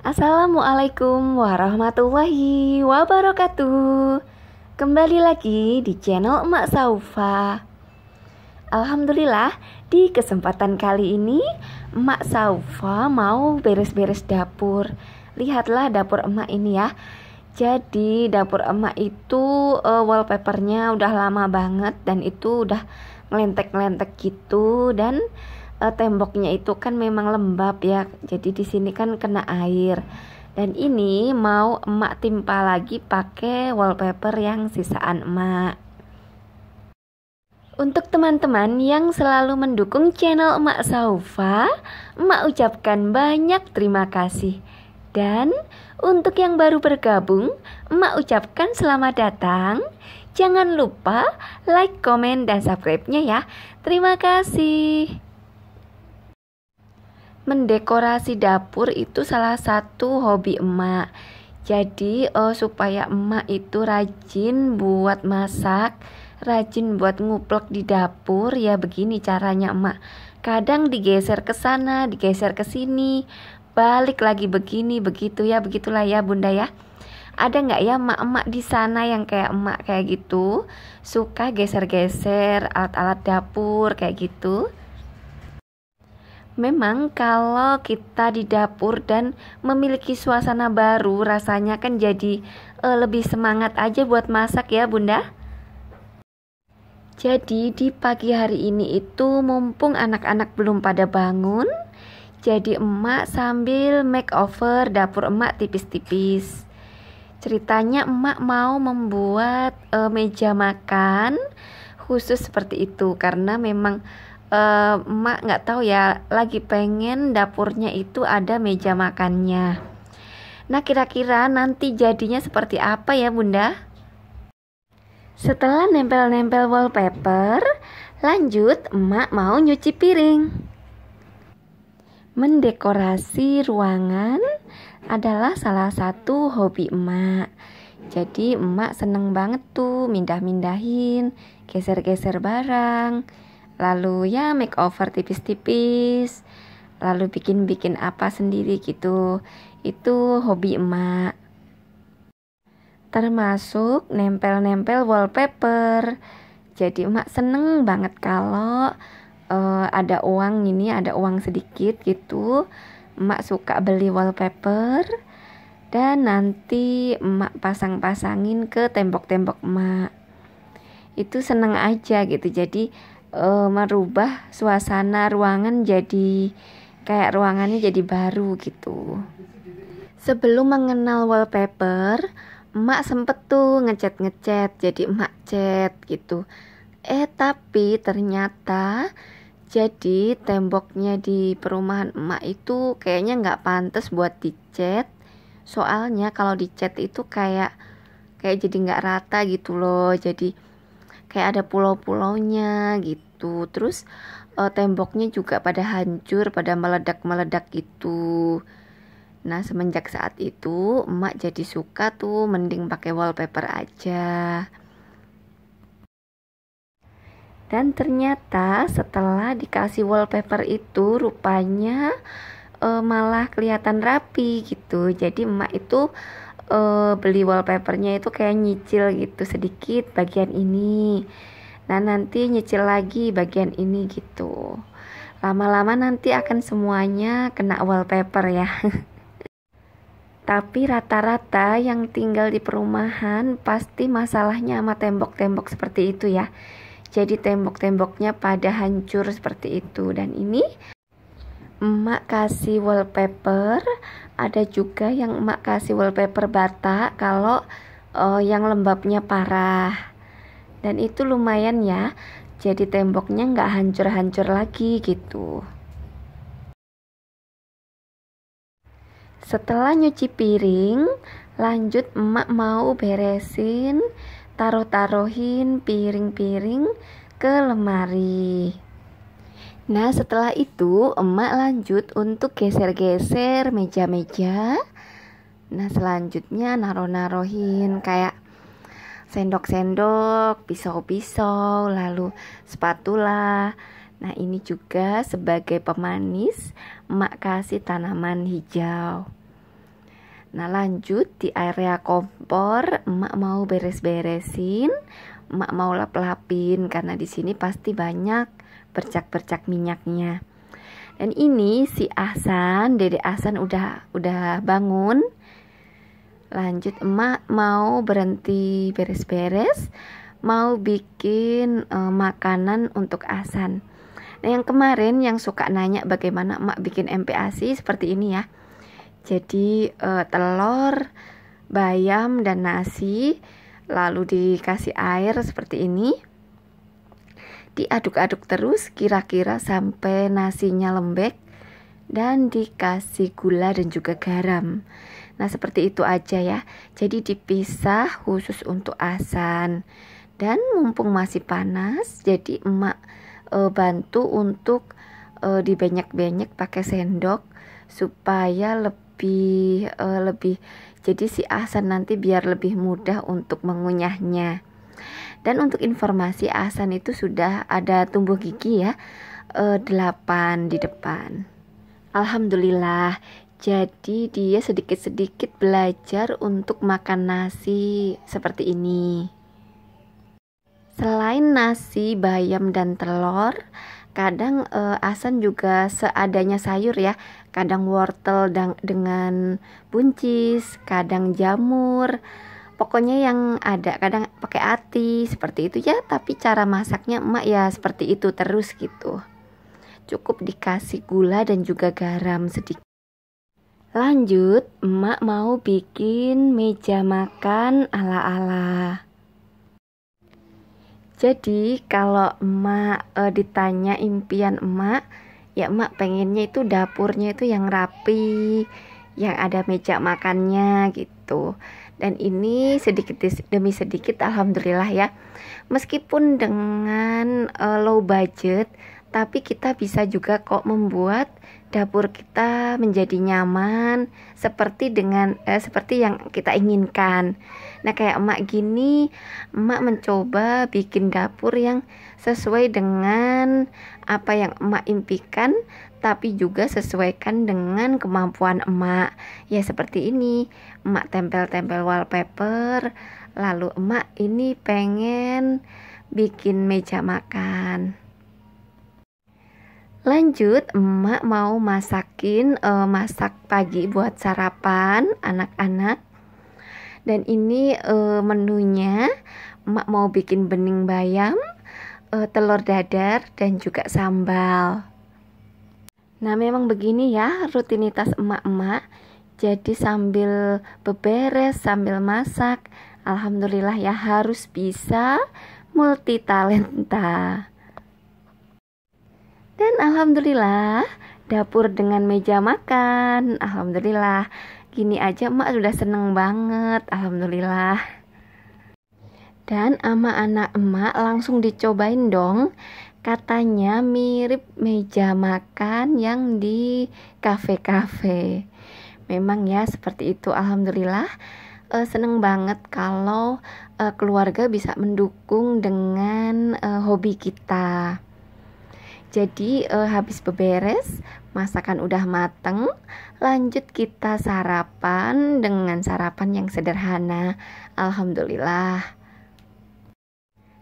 Assalamualaikum warahmatullahi wabarakatuh Kembali lagi di channel Emak Saufa Alhamdulillah di kesempatan kali ini Emak Saufa mau beres-beres dapur Lihatlah dapur emak ini ya Jadi dapur emak itu uh, wallpapernya udah lama banget Dan itu udah ngelentek-ngelentek gitu Dan uh, temboknya itu kan memang lembab ya. Jadi di sini kan kena air. Dan ini mau emak timpa lagi pakai wallpaper yang sisaan emak. Untuk teman-teman yang selalu mendukung channel Emak Saufa, Emak ucapkan banyak terima kasih. Dan untuk yang baru bergabung, Emak ucapkan selamat datang. Jangan lupa like, komen, dan subscribe-nya ya. Terima kasih mendekorasi dapur itu salah satu hobi emak. Jadi uh, supaya emak itu rajin buat masak, rajin buat nguplek di dapur ya begini caranya emak. Kadang digeser ke sana, digeser ke sini, balik lagi begini, begitu ya, begitulah ya bunda ya ada nggak ya emak-emak di sana yang kayak emak kayak gitu suka geser-geser alat-alat dapur kayak gitu Memang kalau kita di dapur dan memiliki suasana baru rasanya kan jadi uh, lebih semangat aja buat masak ya bunda Jadi di pagi hari ini itu mumpung anak-anak belum pada bangun Jadi emak sambil makeover dapur emak tipis-tipis Ceritanya emak mau membuat uh, meja makan khusus seperti itu karena memang uh, emak nggak tahu ya lagi pengen dapurnya itu ada meja makannya. Nah kira-kira nanti jadinya seperti apa ya bunda? Setelah nempel-nempel wallpaper, lanjut emak mau nyuci piring. Mendekorasi ruangan adalah salah satu hobi emak. Jadi emak seneng banget tuh mindah-mindahin, geser-geser barang lalu ya makeover tipis-tipis lalu bikin-bikin apa sendiri gitu itu hobi emak termasuk nempel-nempel wallpaper jadi emak seneng banget kalau uh, ada uang ini ada uang sedikit gitu emak suka beli wallpaper dan nanti emak pasang-pasangin ke tembok-tembok emak itu seneng aja gitu jadi uh, merubah suasana ruangan jadi kayak ruangannya jadi baru gitu. Sebelum mengenal wallpaper, emak sempet tuh ngecat-ngecat jadi emak cat gitu. Eh tapi ternyata jadi temboknya di perumahan emak itu kayaknya nggak pantas buat dicat. Soalnya kalau dicat itu kayak kayak jadi nggak rata gitu loh. Jadi kayak ada pulau-pulaunya gitu terus uh, temboknya juga pada hancur pada meledak-meledak gitu nah semenjak saat itu emak jadi suka tuh mending pakai wallpaper aja dan ternyata setelah dikasih wallpaper itu rupanya e, malah kelihatan rapi gitu jadi emak itu uh, beli wallpapernya itu kayak nyicil gitu sedikit bagian ini nah nanti nyicil lagi bagian ini gitu lama-lama nanti akan semuanya kena wallpaper ya tapi rata-rata yang tinggal di perumahan pasti masalahnya sama tembok-tembok seperti itu ya jadi tembok-temboknya pada hancur seperti itu dan ini emak kasih wallpaper ada juga yang emak kasih wallpaper bata kalau uh, yang lembabnya parah dan itu lumayan ya jadi temboknya nggak hancur-hancur lagi gitu setelah nyuci piring lanjut emak mau beresin taruh-taruhin piring-piring ke lemari Nah setelah itu emak lanjut untuk geser-geser meja-meja Nah selanjutnya naruh narohin kayak sendok-sendok, pisau-pisau, lalu spatula Nah ini juga sebagai pemanis emak kasih tanaman hijau Nah lanjut di area kompor emak mau beres-beresin Emak mau lap-lapin karena di sini pasti banyak percak percak minyaknya. Dan ini si Ahsan, Dede Ahsan udah udah bangun. Lanjut emak mau berhenti beres-beres, mau bikin e, makanan untuk Ahsan. Nah, yang kemarin yang suka nanya bagaimana emak bikin MPASI seperti ini ya. Jadi e, telur, bayam dan nasi lalu dikasih air seperti ini diaduk-aduk terus kira-kira sampai nasinya lembek dan dikasih gula dan juga garam. Nah, seperti itu aja ya. Jadi dipisah khusus untuk asan. Dan mumpung masih panas, jadi emak e, bantu untuk e, dibanyak-banyak pakai sendok supaya lebih e, lebih jadi si asan nanti biar lebih mudah untuk mengunyahnya. Dan untuk informasi Ahsan itu sudah ada tumbuh gigi ya e, eh, 8 di depan. Alhamdulillah. Jadi dia sedikit-sedikit belajar untuk makan nasi seperti ini. Selain nasi, bayam dan telur, kadang eh, Asan juga seadanya sayur ya kadang wortel dan dengan buncis kadang jamur pokoknya yang ada kadang pakai ati seperti itu ya tapi cara masaknya emak ya seperti itu terus gitu cukup dikasih gula dan juga garam sedikit lanjut emak mau bikin meja makan ala-ala jadi kalau emak e, ditanya impian emak ya emak pengennya itu dapurnya itu yang rapi yang ada meja makannya gitu dan ini sedikit demi sedikit alhamdulillah ya. Meskipun dengan uh, low budget tapi kita bisa juga kok membuat dapur kita menjadi nyaman seperti dengan eh, seperti yang kita inginkan. Nah, kayak emak gini, emak mencoba bikin dapur yang sesuai dengan apa yang emak impikan tapi juga sesuaikan dengan kemampuan emak. Ya seperti ini, emak tempel-tempel wallpaper, lalu emak ini pengen bikin meja makan. Lanjut, emak mau masakin uh, masak pagi buat sarapan anak-anak. Dan ini uh, menunya, emak mau bikin bening bayam, uh, telur dadar dan juga sambal. Nah, memang begini ya rutinitas emak-emak. Jadi sambil beberes, sambil masak, alhamdulillah ya harus bisa multi talenta. Dan alhamdulillah, dapur dengan meja makan. Alhamdulillah. Gini aja emak sudah seneng banget. Alhamdulillah. Dan ama anak emak langsung dicobain dong. Katanya mirip meja makan yang di kafe-kafe. Memang ya seperti itu alhamdulillah. E, seneng banget kalau e, keluarga bisa mendukung dengan e, hobi kita. Jadi eh, habis beberes, masakan udah mateng, lanjut kita sarapan dengan sarapan yang sederhana. Alhamdulillah.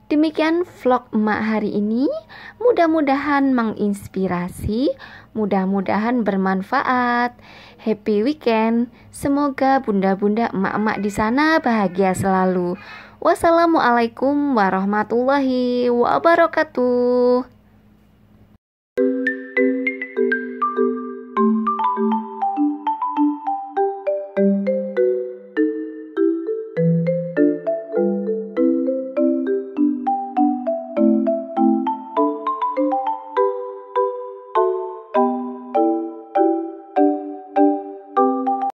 Demikian vlog emak hari ini. Mudah-mudahan menginspirasi, mudah-mudahan bermanfaat. Happy weekend. Semoga bunda-bunda emak-emak di sana bahagia selalu. Wassalamualaikum warahmatullahi wabarakatuh.